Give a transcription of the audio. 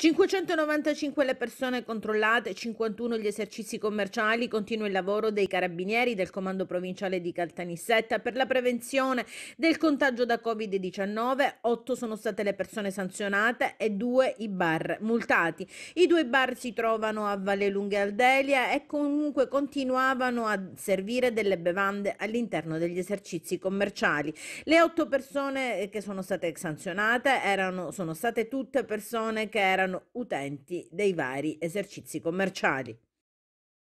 595 le persone controllate, 51 gli esercizi commerciali, continua il lavoro dei carabinieri del comando provinciale di Caltanissetta per la prevenzione del contagio da Covid-19, 8 sono state le persone sanzionate e 2 i bar multati. I due bar si trovano a Valle Lunghe Aldelia e comunque continuavano a servire delle bevande all'interno degli esercizi commerciali. Le 8 persone che sono state sanzionate erano, sono state tutte persone che erano erano utenti dei vari esercizi commerciali.